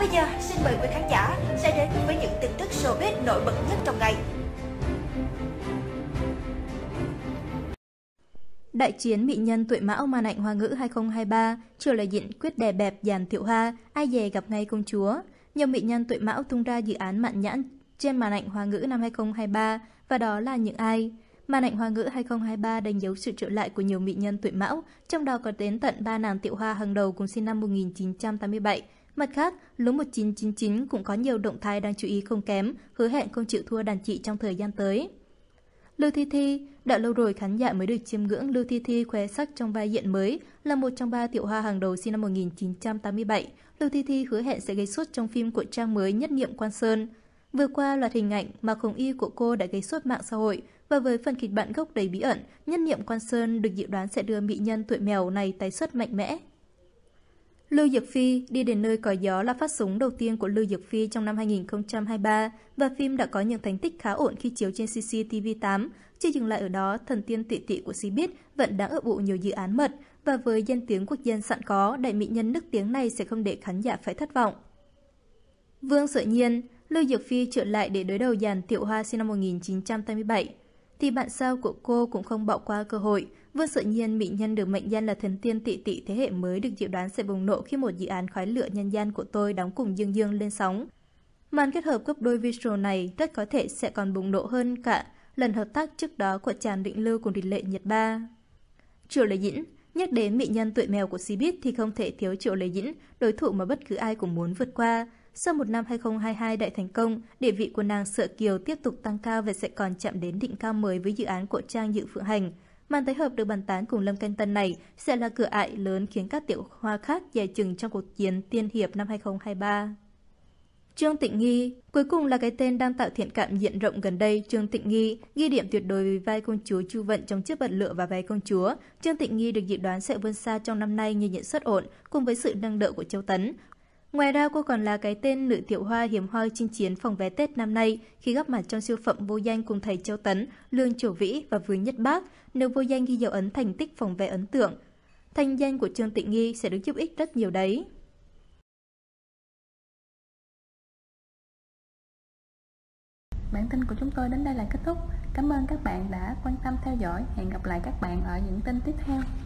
Còn bây giờ, xin mời quý khán giả sẽ đến với những tin tức showbiz nổi bật nhất trong ngày. Đại chiến mỹ nhân tuổi mão màn ảnh hoa ngữ 2023, chưa lời diện quyết đè bẹp dàn thiệu hoa, ai dè gặp ngay công chúa. Nhiều mỹ nhân tuổi mão tung ra dự án mạn nhãn trên màn ảnh hoa ngữ năm 2023, và đó là những ai? Màn ảnh hoa ngữ 2023 đánh dấu sự trở lại của nhiều mỹ nhân tuổi mão, trong đó có đến tận ba nàng tiệu hoa hàng đầu cùng sinh năm 1987, Mặt khác, lúa 1999 cũng có nhiều động thái đáng chú ý không kém, hứa hẹn không chịu thua đàn chị trong thời gian tới. Lưu Thi Thi Đã lâu rồi khán giả mới được chiêm ngưỡng Lưu Thi Thi khoe sắc trong vai diện mới, là một trong ba tiểu hoa hàng đầu sinh năm 1987. Lưu Thi Thi hứa hẹn sẽ gây suất trong phim của trang mới Nhất Niệm Quan Sơn. Vừa qua, loạt hình ảnh mà không y của cô đã gây suất mạng xã hội, và với phần kịch bản gốc đầy bí ẩn, Nhất Niệm Quan Sơn được dự đoán sẽ đưa mỹ nhân tuổi mèo này tái xuất mạnh mẽ. Lưu Diệc Phi đi đến nơi có gió là phát súng đầu tiên của Lưu Diệc Phi trong năm 2023 và phim đã có những thành tích khá ổn khi chiếu trên CCTV8. Chưa dừng lại ở đó, thần tiên tị tị của Cbiz vẫn đang ở bộ nhiều dự án mật và với danh tiếng quốc dân sẵn có, đại mỹ nhân nước tiếng này sẽ không để khán giả phải thất vọng. Vương Sự Nhiên, Lưu Diệc Phi trở lại để đối đầu dàn Tiểu Hoa sinh năm 1987 thì bạn sao của cô cũng không bỏ qua cơ hội. Vương Sự Nhiên, mỹ nhân được mệnh danh là thần tiên tị tị thế hệ mới được dự đoán sẽ bùng nổ khi một dự án khói lửa nhân gian của tôi đóng cùng Dương Dương lên sóng. Màn kết hợp gấp đôi visual này rất có thể sẽ còn bùng nổ hơn cả lần hợp tác trước đó của Tràn Định Lưu cùng Đình Lệ Nhật Ba. Triệu Lệ Dĩnh Nhắc đến mỹ nhân tuổi mèo của Cbiz thì không thể thiếu Triệu Lệ Dĩnh, đối thủ mà bất cứ ai cũng muốn vượt qua. Sau một năm 2022 đại thành công, địa vị của nàng Sợ Kiều tiếp tục tăng cao và sẽ còn chạm đến đỉnh cao mới với dự án của Trang Dự Phượng Hành. Màn tái hợp được bàn tán cùng Lâm Canh Tân này sẽ là cửa ải lớn khiến các tiểu hoa khác dè chừng trong cuộc chiến tiên hiệp năm 2023. Trương Tịnh Nghi Cuối cùng là cái tên đang tạo thiện cảm diện rộng gần đây, Trương Tịnh Nghi, ghi điểm tuyệt đối với vai công chúa Chu Vận trong chiếc bật lửa và vai công chúa. Trương Tịnh Nghi được dự đoán sẽ vươn xa trong năm nay như nhận xuất ổn, cùng với sự nâng đỡ của Châu Tấn. Ngoài ra cô còn là cái tên nữ tiểu hoa hiếm hoi chinh chiến phòng vé Tết năm nay khi góp mặt trong siêu phẩm vô danh cùng thầy Châu Tấn, Lương Triều Vĩ và Vương Nhất Bác, nếu vô danh ghi dấu ấn thành tích phòng vé ấn tượng. Thanh danh của Trương Tịnh Nghi sẽ được giúp ích rất nhiều đấy. Bản tin của chúng tôi đến đây là kết thúc. Cảm ơn các bạn đã quan tâm theo dõi. Hẹn gặp lại các bạn ở những tin tiếp theo.